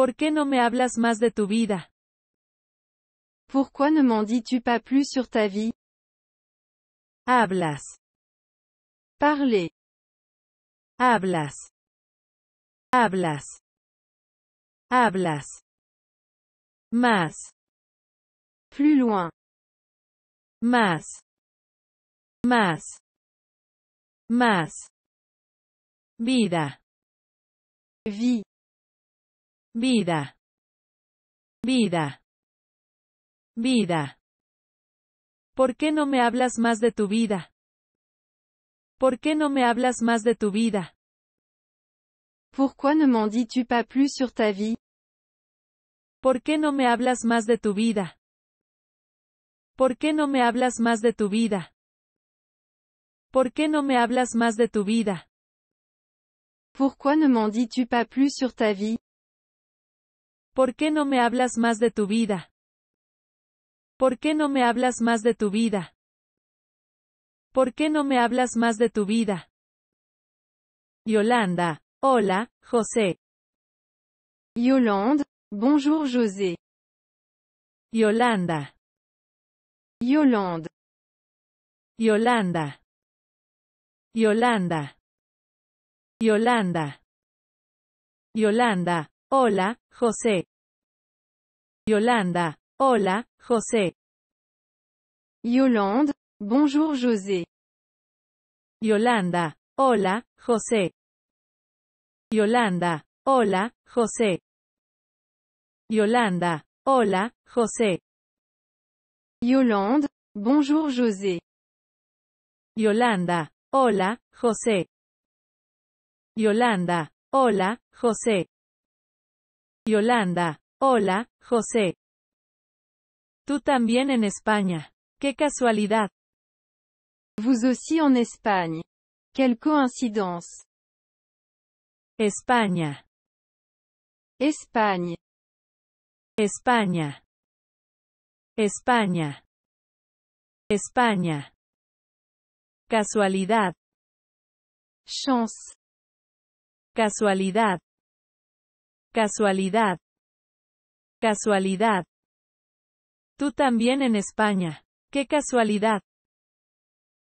¿Por qué no me hablas más de tu vida? Pourquoi ne m'en dis-tu pas plus sur ta vie? Hablas. Parler. Hablas. Hablas. Hablas. Más. Plus loin. Más. Más. Más. Vida. Vie. vida, vida, vida. ¿Por qué no me hablas más de tu vida? ¿Por qué no me hablas más de tu vida? ¿Por qué no dis-tu pas plus sur ta vie? ¿Por qué no me hablas más de tu vida? ¿Por qué no me hablas más de tu vida? ¿Por qué no me hablas más de tu vida? Pourquoi no m'en dis-tu pas plus sur ta vie? ¿Por qué no me hablas más de tu vida? ¿Por qué no me hablas más de tu vida? ¿Por qué no me hablas más de tu vida? Yolanda. Hola, José. yolanda Bonjour José. Yolanda. Yolande. Yolanda. Yolanda. Yolanda. Yolanda. Hola, José. Yolanda. Hola, José. Yolande. Bonjour José. Yolanda. Hola, José. Yolanda. Hola, José. Yolanda. Hola, José. Yolande. Bonjour José. Yolanda. Hola, José. Yolanda. Hola, José. Yolanda. Hola, José. Tú también en España. Qué casualidad. Vous aussi en Espagne. Quelle coïncidence. España. Espagne. España. España. España. Casualidad. Chance. Casualidad. Casualidad. Casualidad. Tú también en España. Qué casualidad.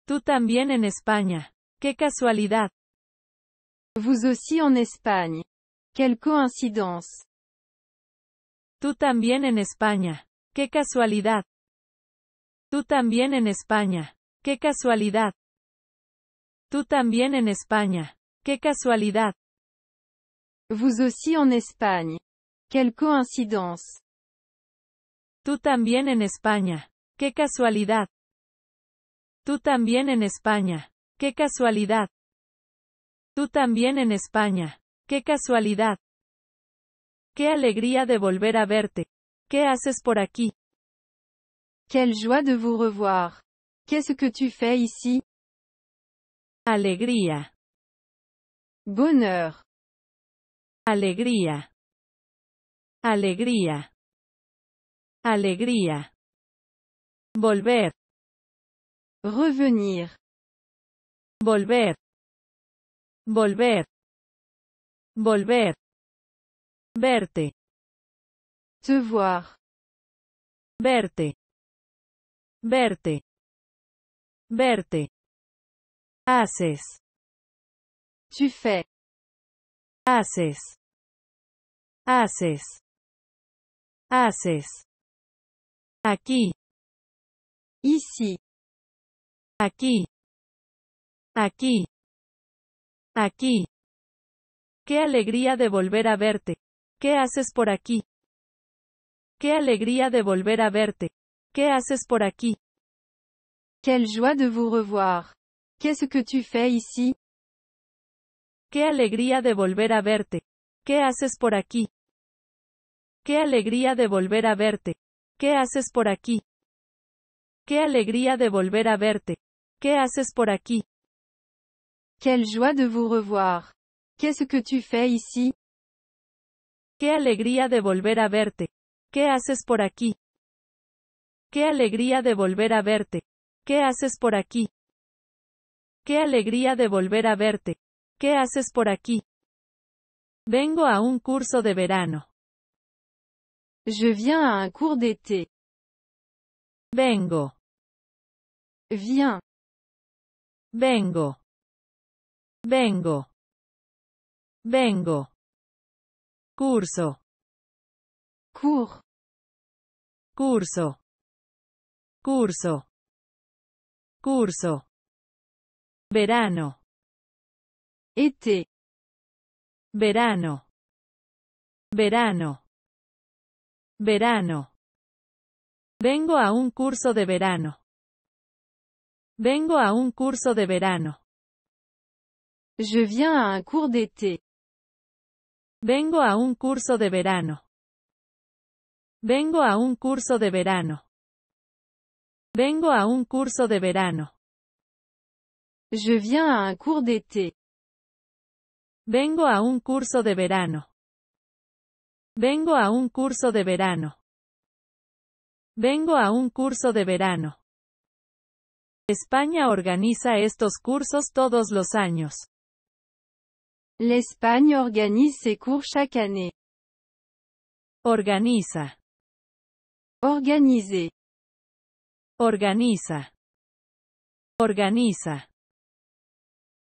Tú también en España. Qué casualidad. Vous aussi en Espagne. Quelle coïncidence. Tú también en España. Qué casualidad. Tú también en España. Qué casualidad. Tú también en España. Qué casualidad. Vous aussi en Espagne. Quelle coïncidence. Tu también en Espagne, quelle casualidad. Tu también en Espagne, quelle casualidad. Tu también en Espagne, quelle casualidad. Quelle alegría de volver a verte. ¿Qué haces por aquí? Quelle joie de vous revoir. Qu'est-ce que tu fais ici? Alegria. Bonheur. Alegría. Alegría. Alegría. Volver. Revenir. Volver. Volver. Volver. Verte. Te voir. Verte. Verte. Verte. Haces. Tu fais. Haces haces, haces, aquí, ici, aquí, aquí, aquí. Qué alegría de volver a verte. ¿Qué haces por aquí? Qué alegría de volver a verte. ¿Qué haces por aquí? Qué joie de vous revoir. Qu'est-ce que tu fais ici? Qué alegría de volver a verte. ¿Qué haces por aquí? Qué alegría de volver a verte. ¿Qué haces por aquí? Qué alegría de volver a verte. ¿Qué haces por aquí? Qué joie de vous revoir. Qu'est-ce que tu fais ici? Qué alegría de volver a verte. ¿Qué haces por aquí? Qué alegría de volver a verte. ¿Qué haces por aquí? Qué alegría de volver a verte. ¿Qué haces por aquí? Vengo a un curso de verano. Je viens à un cours d'été. Vengo. Viens. Vengo. Vengo. Vengo. Curso. Cours. Curso. Curso. Curso. Verano. Été. Verano. Verano. Verano. Vengo a un curso de verano. Vengo a un curso de verano. Je viens un cours d'été. Vengo a un curso de verano. Vengo a un curso de verano. Vengo a un curso de verano. Je viens un cours d'été. Vengo a un curso de verano. Vengo a un curso de verano. Vengo a un curso de verano. España organiza estos cursos todos los años. L'Espagne organise ces cours chaque année. Organiza. Organiser. Organiza. Organiza.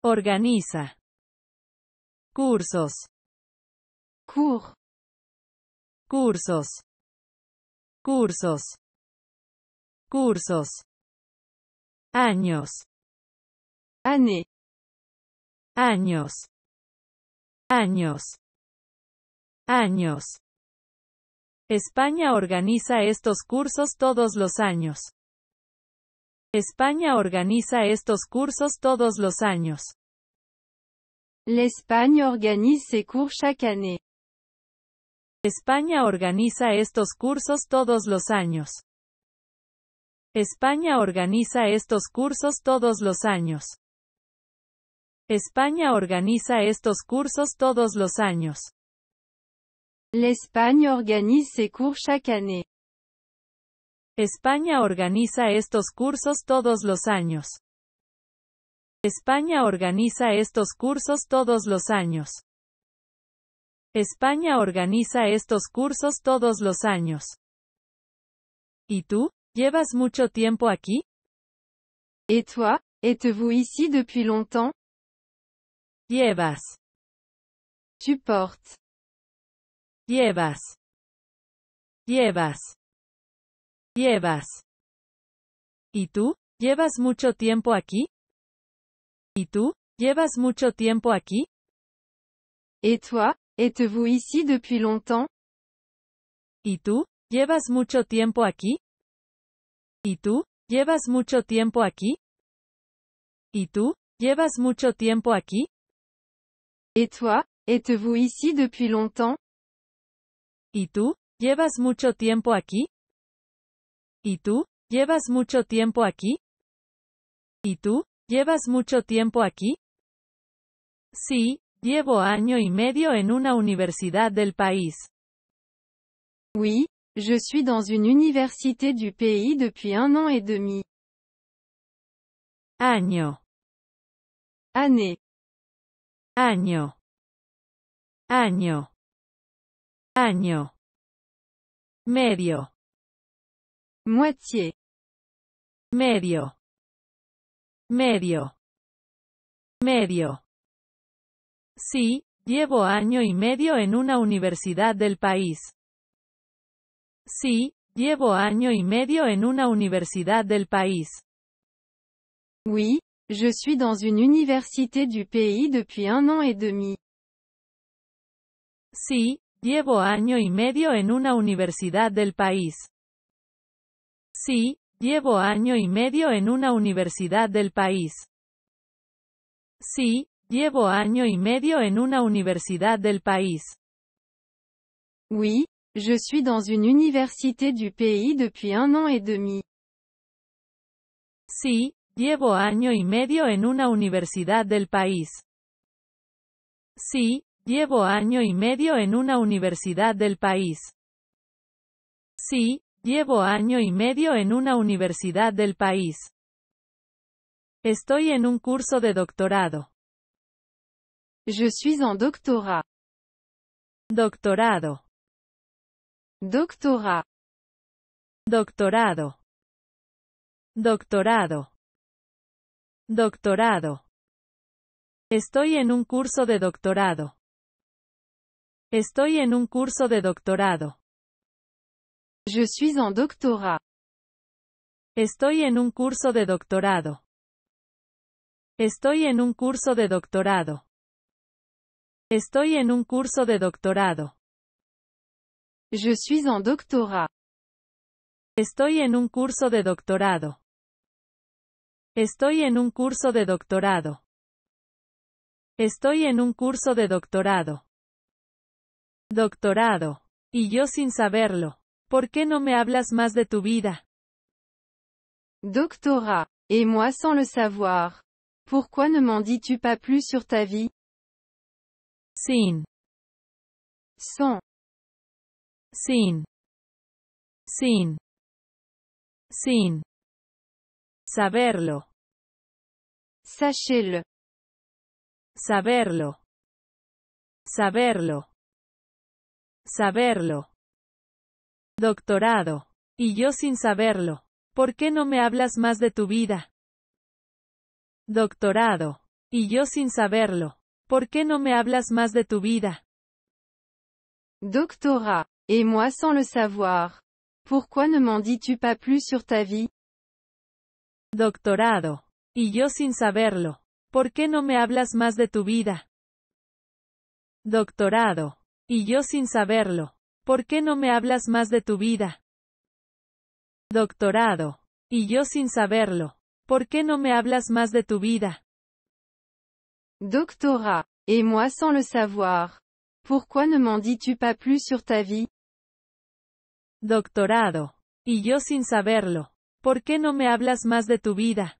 Organiza. Cursos. Cours cursos, cursos, cursos, años, ane años, años, años. España organiza estos cursos todos los años. España organiza estos cursos todos los años. L'Espagne organise ses cours chaque année. España organiza estos cursos todos los años. España organiza estos cursos todos los años. España organiza estos cursos todos los años. España organiza estos cursos todos los años. España organiza estos cursos todos los años. España organiza estos cursos todos los años. ¿Y tú? ¿Llevas mucho tiempo aquí? ¿Y toi, êtes-vous ici depuis longtemps? Llevas. Tu portes. Llevas. Llevas. Llevas. ¿Y tú? ¿Llevas mucho tiempo aquí? ¿Y tú? ¿Llevas mucho tiempo aquí? ¿Y toi, Êtes-vous ici depuis longtemps? ¿Y tú? ¿Llevas mucho tiempo aquí? ¿Y tú? ¿Llevas mucho tiempo aquí? ¿Y tú? ¿Llevas mucho tiempo aquí? Y tú, Êtes-vous ici depuis longtemps? ¿Y tú? ¿Llevas mucho tiempo aquí? ¿Y tú? ¿Llevas mucho tiempo aquí? ¿Y tú? ¿Llevas mucho tiempo aquí? Sí, Llevo año y medio en una universidad del país. Oui, je suis dans une université du pays depuis un an et demi. Año. Année. Año. Año. Año. Medio. Moitié. Medio. Medio. Medio. Sí, llevo año y medio en una universidad del país. Sí, llevo año y medio en una universidad del país. Oui, je suis dans une université du pays depuis un an et demi. Sí, llevo año y medio en una universidad del país. Sí, llevo año y medio en una universidad del país. Sí, Llevo año y medio en una universidad del país. Oui, je suis dans une université du pays depuis un an et demi. Sí, llevo año y medio en una universidad del país. Sí, llevo año y medio en una universidad del país. Sí, llevo año y medio en una universidad del país. Estoy en un curso de doctorado. Je suis en doctorat. Doctorado. Doctorado. Doctorado. Doctorado. Estoy en un curso de doctorado. Estoy en un curso de doctorado. Je suis en doctorat. Estoy en un curso de doctorado. Estoy en un curso de doctorado. Estoy en un curso de doctorado. Je suis en doctorat. Estoy en un curso de doctorado. Estoy en un curso de doctorado. Estoy en un curso de doctorado. Doctorado. Y yo sin saberlo. ¿Por qué no me hablas más de tu vida? Doctorat. Et moi sans le savoir. Pourquoi ne m'en dis-tu pas plus sur ta vie? sin son sin sin sin saberlo saberlo saberlo saberlo doctorado y yo sin saberlo ¿Por qué no me hablas más de tu vida? Doctorado. Y yo sin saberlo. ¿Por qué no me hablas más de tu vida? doctora. y moi sans le savoir. qué no me dis-tu pas plus sur ta Doctorado. Y yo sin saberlo. ¿Por qué no me hablas más de tu vida? Doctorado. Y yo sin saberlo. ¿Por qué no me hablas más de tu vida? Doctorado. Y yo sin saberlo. ¿Por qué no me hablas más de tu vida? Doctora, Et moi sans le savoir. Pourquoi ne m'en dis-tu pas plus sur ta vie? Doctorado. Y yo sin saberlo. ¿Por qué no me hablas más de tu vida?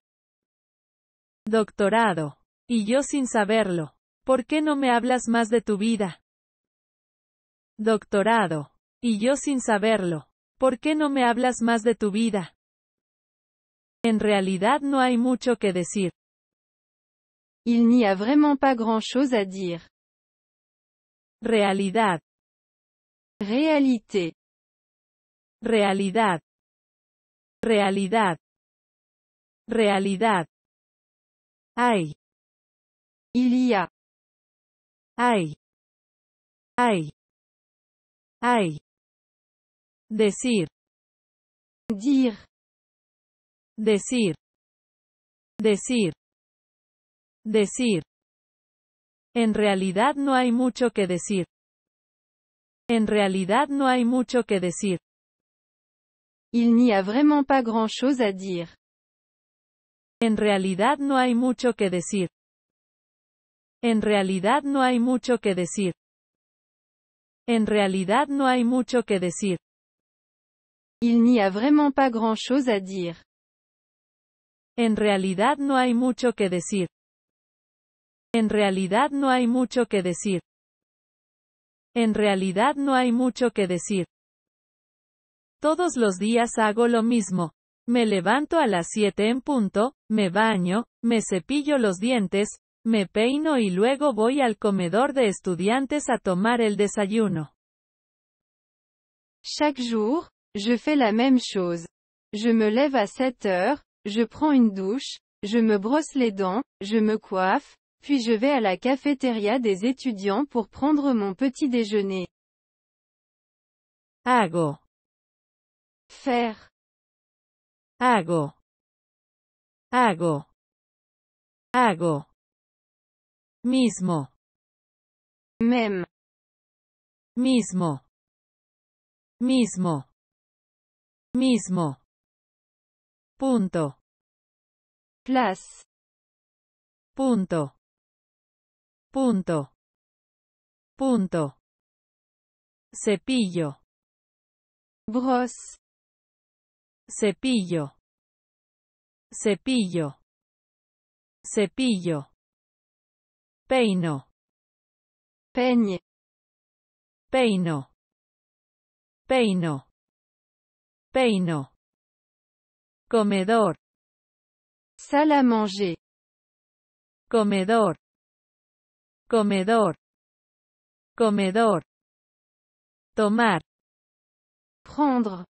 Doctorado. Y yo sin saberlo. ¿Por qué no me hablas más de tu vida? Doctorado. Y yo sin saberlo. ¿Por qué no me hablas más de tu vida? En realidad no hay mucho que decir. Il n'y a vraiment pas grand-chose à dire. Realidad. Réalité. Realidad. Realidad. Realidad. Hay. Il y a. Hay. Hay. Hay. Decir. Dire. Decir. Decir. Decir. En realidad no hay mucho que decir. En realidad no hay mucho que decir. Il n'y a vraiment pas grand chose à dire. En realidad no hay mucho que decir. En realidad no hay mucho que decir. En realidad no hay mucho que decir. Il n'y a vraiment pas grand chose à dire. En realidad no hay mucho que decir. En realidad no hay mucho que decir. En realidad no hay mucho que decir. Todos los días hago lo mismo. Me levanto a las 7 en punto, me baño, me cepillo los dientes, me peino y luego voy al comedor de estudiantes a tomar el desayuno. Chaque jour, je fais la même chose. Je me lève à 7 heures, je prends une douche, je me brosse les dents, je me coiffe, Puis je vais à la cafétéria des étudiants pour prendre mon petit déjeuner. Hago. Faire. Hago. Hago. Hago. Mismo. Même. Mismo. Mismo. Mismo. Punto. Place. Punto. punto, punto, cepillo, brosse, cepillo, cepillo, cepillo, peino, peigne, peino, peino, peino, comedor, salle manger, comedor, comedor, comedor, tomar, prendre,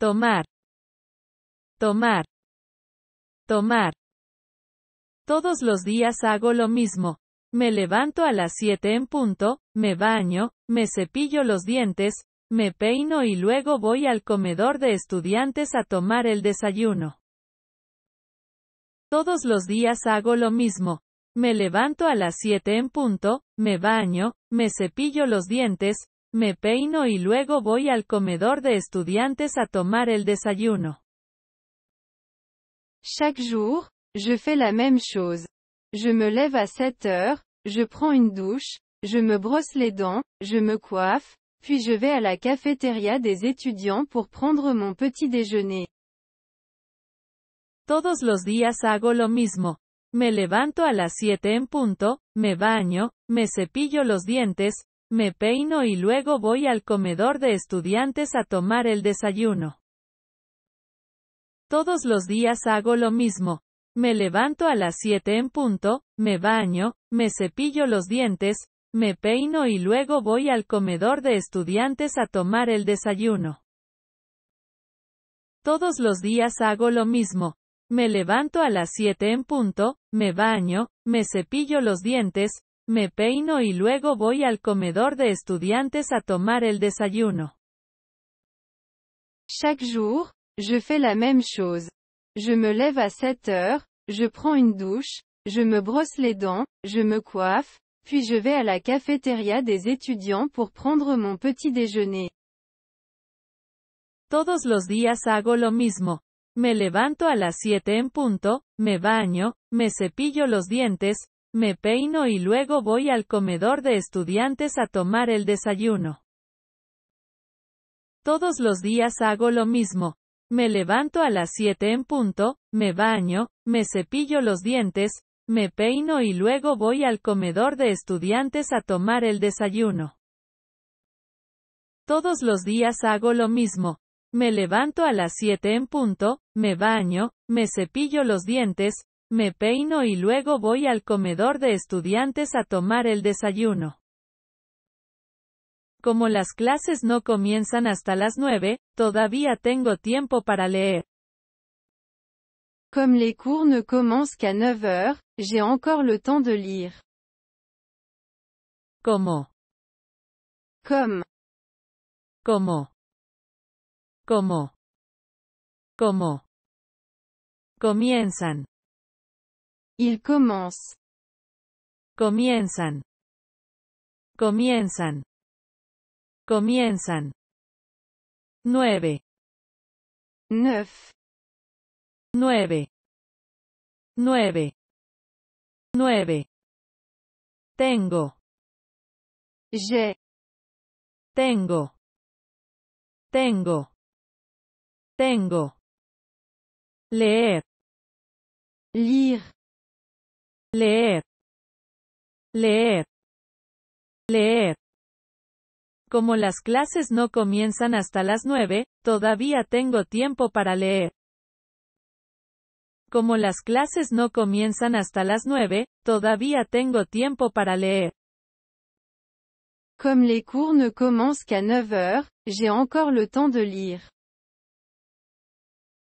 tomar, tomar, tomar. Todos los días hago lo mismo. Me levanto a las 7 en punto, me baño, me cepillo los dientes, me peino y luego voy al comedor de estudiantes a tomar el desayuno. Todos los días hago lo mismo. Me levanto a las 7 en punto, me baño, me cepillo los dientes, me peino y luego voy al comedor de estudiantes a tomar el desayuno. Chaque jour, je fais la même chose. Je me lève à 7 heures, je prends une douche, je me brosse les dents, je me coiffe, puis je vais à la cafétéria des étudiants pour prendre mon petit déjeuner. Todos los días hago lo mismo. Me levanto a las 7 en punto, me baño, me cepillo los dientes, me peino y luego voy al comedor de estudiantes a tomar el desayuno. Todos los días hago lo mismo. Me levanto a las 7 en punto, me baño, me cepillo los dientes, me peino y luego voy al comedor de estudiantes a tomar el desayuno. Todos los días hago lo mismo. Me levanto a las 7 en punto, me baño, me cepillo los dientes, me peino y luego voy al comedor de estudiantes a tomar el desayuno. Chaque jour, je fais la même chose. Je me lève à 7 heures, je prends une douche, je me brosse les dents, je me coiffe, puis je vais à la cafétéria des étudiants pour prendre mon petit déjeuner. Todos los días hago lo mismo. Me levanto a las 7 en punto, me baño, me cepillo los dientes, me peino y luego voy al comedor de estudiantes a tomar el desayuno. Todos los días hago lo mismo. Me levanto a las 7 en punto, me baño, me cepillo los dientes, me peino y luego voy al comedor de estudiantes a tomar el desayuno. Todos los días hago lo mismo. Me levanto a las 7 en punto, me baño, me cepillo los dientes, me peino y luego voy al comedor de estudiantes a tomar el desayuno. Como las clases no comienzan hasta las 9, todavía tengo tiempo para leer. Comme les cours ne commencent qu'à 9 heures, j'ai encore le temps de lire. Como. Comme. Como como, como, comienzan, il commence! comienzan, comienzan, comienzan. nueve nueve, nueve nueve nueve Tengo. je, Tengo. Tengo. Tengo. Leer. leer, Leer. Leer. Leer. Como las clases no comienzan hasta las nueve, todavía tengo tiempo para leer. Como las clases no comienzan hasta las nueve, todavía tengo tiempo para leer. Como les cours ne commencent qu'à 9 heures, j'ai encore le temps de lire.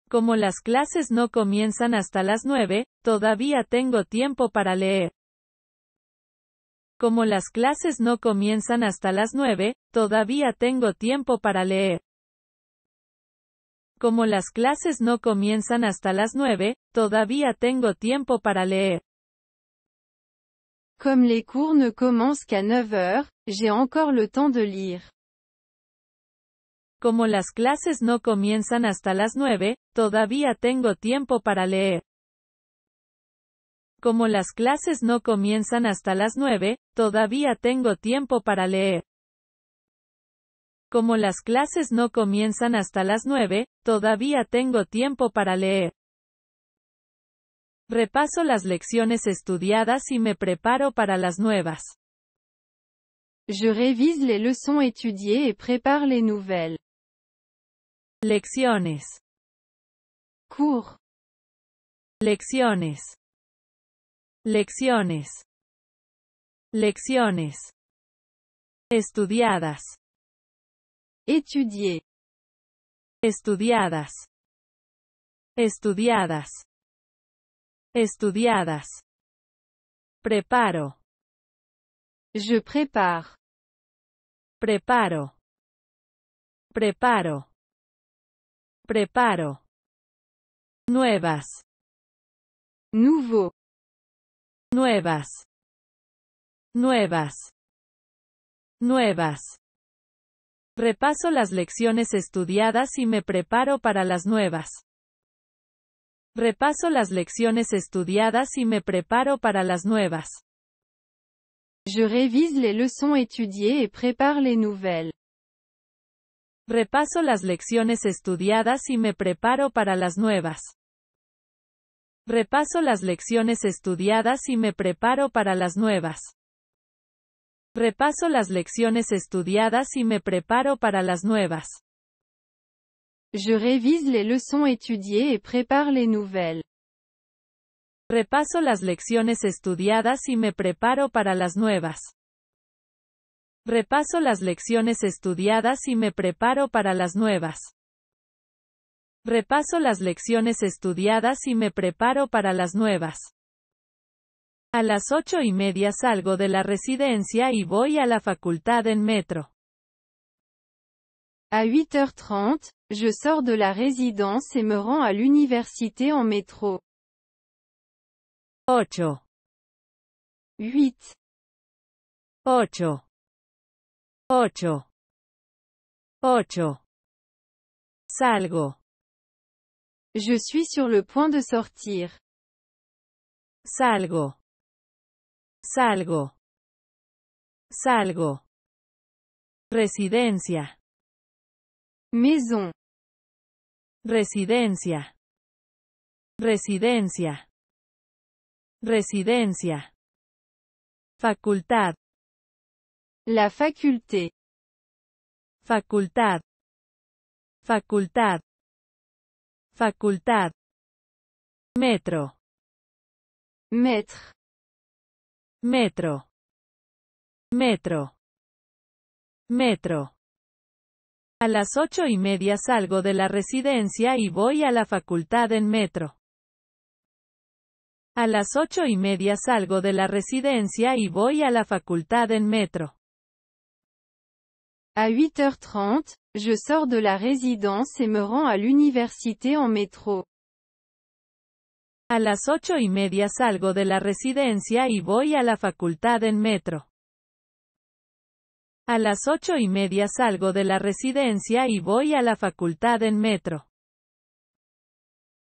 Como las clases no comienzan hasta las 9, todavía tengo tiempo para leer. Como las clases no comienzan hasta las 9, todavía tengo tiempo para leer. Como las clases no comienzan hasta las 9, todavía tengo tiempo para leer. Comme les cours ne commencent qu'à 9 heures, j'ai encore le temps de lire. Como las clases no comienzan hasta las nueve, todavía tengo tiempo para leer. Como las clases no comienzan hasta las nueve, todavía tengo tiempo para leer. Como las clases no comienzan hasta las nueve, todavía tengo tiempo para leer. Repaso las lecciones estudiadas y me preparo para las nuevas. Je révise les leçons étudiées et prépare les nouvelles. Lecciones. Cours. Lecciones. Lecciones. Lecciones. Estudiadas. estudié Estudiadas. Estudiadas. Estudiadas. Preparo. Je prépare. Preparo. Preparo. Preparo. Nuevas. nuevo, Nuevas. Nuevas. Nuevas. Repaso las lecciones estudiadas y me preparo para las nuevas. Repaso las lecciones estudiadas y me preparo para las nuevas. Je révise les leçons étudiées et prépare les nouvelles. Repaso las lecciones estudiadas y me preparo para las nuevas. Repaso las lecciones estudiadas y me preparo para las nuevas. Repaso las lecciones estudiadas y me preparo para las nuevas. Je révise les leçons étudiées et prépare les nouvelles. Repaso las lecciones estudiadas y me preparo para las nuevas. Repaso las lecciones estudiadas y me preparo para las nuevas. Repaso las lecciones estudiadas y me preparo para las nuevas. A las ocho y media salgo de la residencia y voy a la facultad en metro. A 8h30, je sors de la résidence et me rends à l'université en metro. 8 8 8 8. 8. Salgo. Je suis sur le point de sortir. Salgo. Salgo. Salgo. Residencia. Maison. Residencia. Residencia. Residencia. Facultad. La faculté. Facultad. Facultad. Facultad. Metro. Metro. Metro. Metro. A las ocho y media salgo de la residencia y voy a la facultad en metro. A las ocho y media salgo de la residencia y voy a la facultad en metro. À 8h30, je sors de la résidence et me rends à l'université en métro. À las 8 y media salgo de la residencia y voy a la facultad en metro. À las 8 y media salgo de la residencia y voy a la facultad en metro.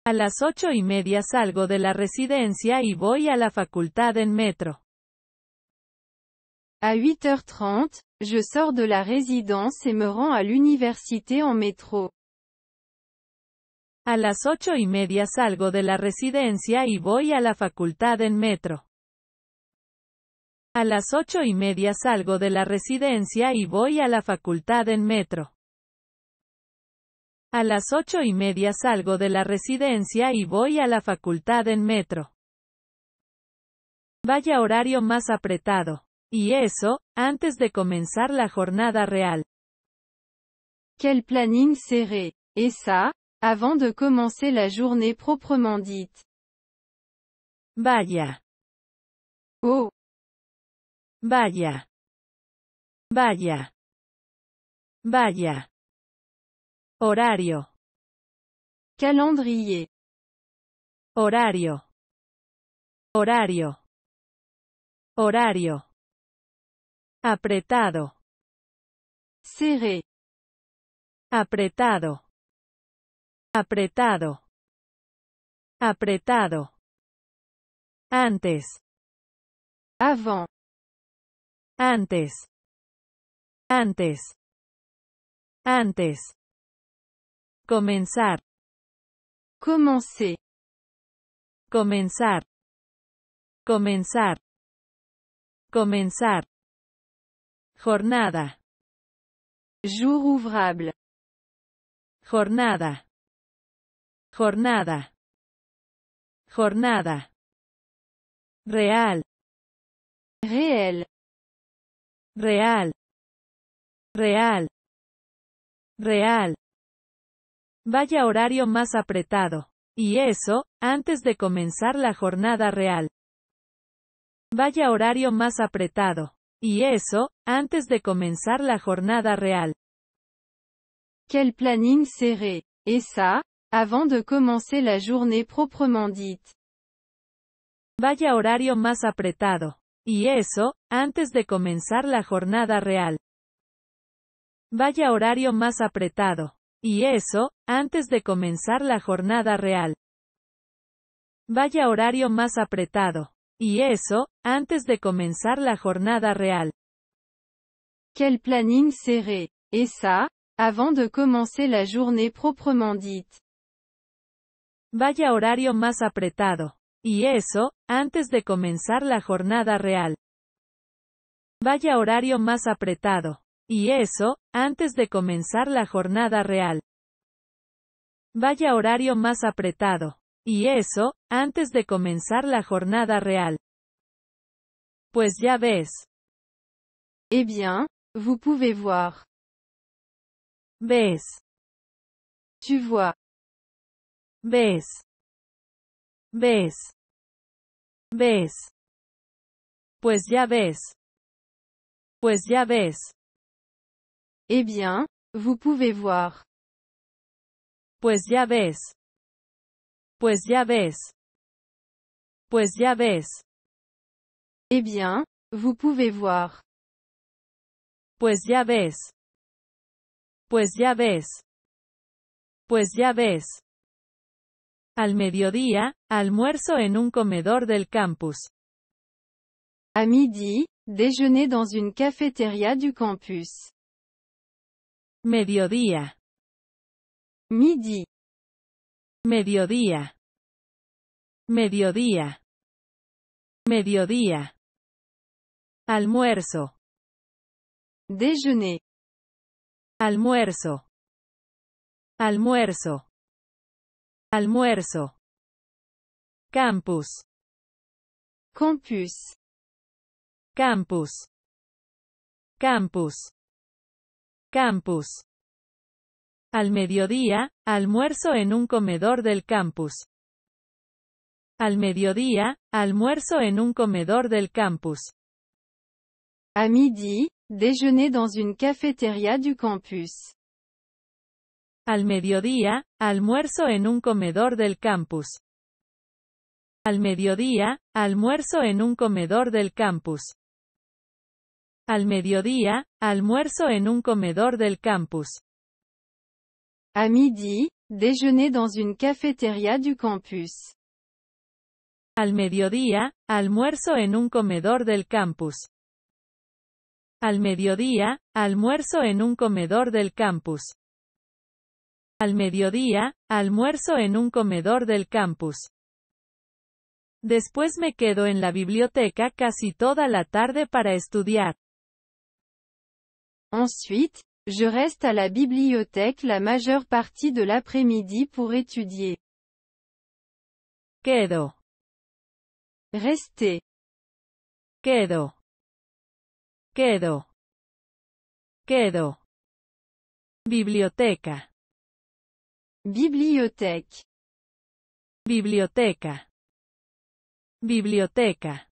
A las 8 y media salgo de la residencia y voy a la facultad en metro. À 8h30, Je sors de la résidence et me rends à l'université en métro. A las ocho y media salgo de la residencia y voy a la facultad en metro. A las ocho y media salgo de la residencia y voy a la facultad en metro. A las ocho y media salgo de la residencia y voy a la facultad en metro. Vaya horario más apretado. Y eso, antes de comenzar la jornada real. Quel planning serré. Et ça, avant de commencer la journée proprement dite. Vaya. Oh. Vaya. Vaya. Vaya. Horario. Calendrier. Horario. Horario. Horario apretado, serré, apretado, apretado, apretado, antes, avant, antes, antes, antes, comenzar, commencer, comenzar, comenzar, comenzar, Jornada. Jour ouvrable. Jornada. Jornada. Jornada. Real. Réel. Real. Real. Real. Vaya horario más apretado. Y eso, antes de comenzar la jornada real. Vaya horario más apretado. Y eso, antes de comenzar la jornada real. Quel planning serré. Et ça, avant de commencer la journée proprement dite. Vaya horario más apretado. Y eso, antes de comenzar la jornada real. Vaya horario más apretado. Y eso, antes de comenzar la jornada real. Vaya horario más apretado. Y eso, antes de comenzar la jornada real. Quel planning serré. Et ça, avant de commencer la journée proprement dite. Vaya horario más apretado. Y eso, antes de comenzar la jornada real. Vaya horario más apretado. Y eso, antes de comenzar la jornada real. Vaya horario más apretado. Y eso, antes de comenzar la jornada real. Pues ya ves. Eh bien, vous pouvez voir. Ves. Tu vois. Ves. Ves. Ves. Pues ya ves. Pues ya ves. Eh bien, vous pouvez voir. Pues ya ves. Pues ya ves. Pues ya ves. Eh bien, vous pouvez voir. Pues ya ves. Pues ya ves. Pues ya ves. Al mediodía, almuerzo en un comedor del campus. A midi, déjeuner dans une cafétéria du campus. Mediodía. Midi. Mediodía. Mediodía. Mediodía. Almuerzo. Déjeuner. Almuerzo. Almuerzo. Almuerzo. Campus. Campus. Campus. Campus. Campus. Al mediodía, almuerzo en un comedor del campus. Al mediodía, almuerzo en un comedor del campus. A midi, déjeuner dans une cafétéria du campus. Al mediodía, almuerzo en un comedor del campus. Al mediodía, almuerzo en un comedor del campus. Al mediodía, almuerzo en un comedor del campus. A midi, déjeuner dans une cafétéria du campus. Al mediodía, almuerzo en un comedor del campus. Al mediodía, almuerzo en un comedor del campus. Al mediodía, almuerzo en un comedor del campus. Después me quedo en la biblioteca casi toda la tarde para estudiar. Ensuite, je reste à la bibliothèque la majeure partie de l'après-midi pour étudier. Quedo. Quedo. Quedo. Quedo. Biblioteca. Bibliothèque. Biblioteca. Biblioteca.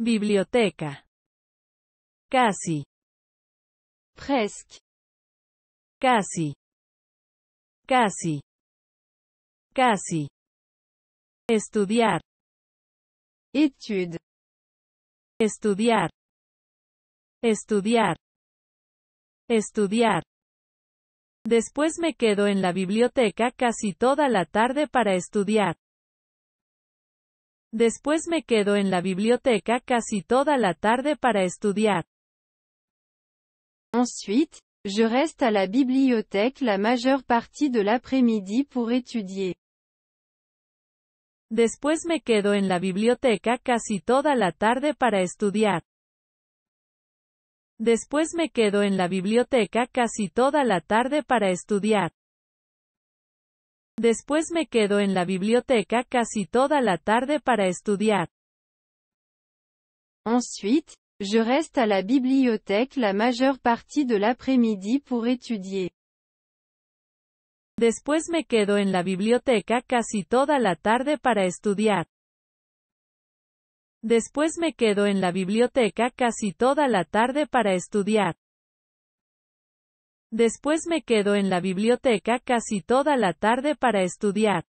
Biblioteca. Casi. Presque. Casi. Casi. Casi. Estudiar. Estudiar. Estudiar. Estudiar. Después me quedo en la biblioteca casi toda la tarde para estudiar. Después me quedo en la biblioteca casi toda la tarde para estudiar. Ensuite, je reste à la bibliothèque la majeure partie de l'après-midi pour étudier. Después me quedo en la biblioteca casi toda la tarde para estudiar. Después me quedo en la biblioteca casi toda la tarde para estudiar. Después me quedo en la biblioteca casi toda la tarde para estudiar. Ensuite, je reste à la bibliothèque la majeure partie de l'après-midi pour étudier. Después me quedo en la biblioteca casi toda la tarde para estudiar. Después me quedo en la biblioteca casi toda la tarde para estudiar. Después me quedo en la biblioteca casi toda la tarde para estudiar.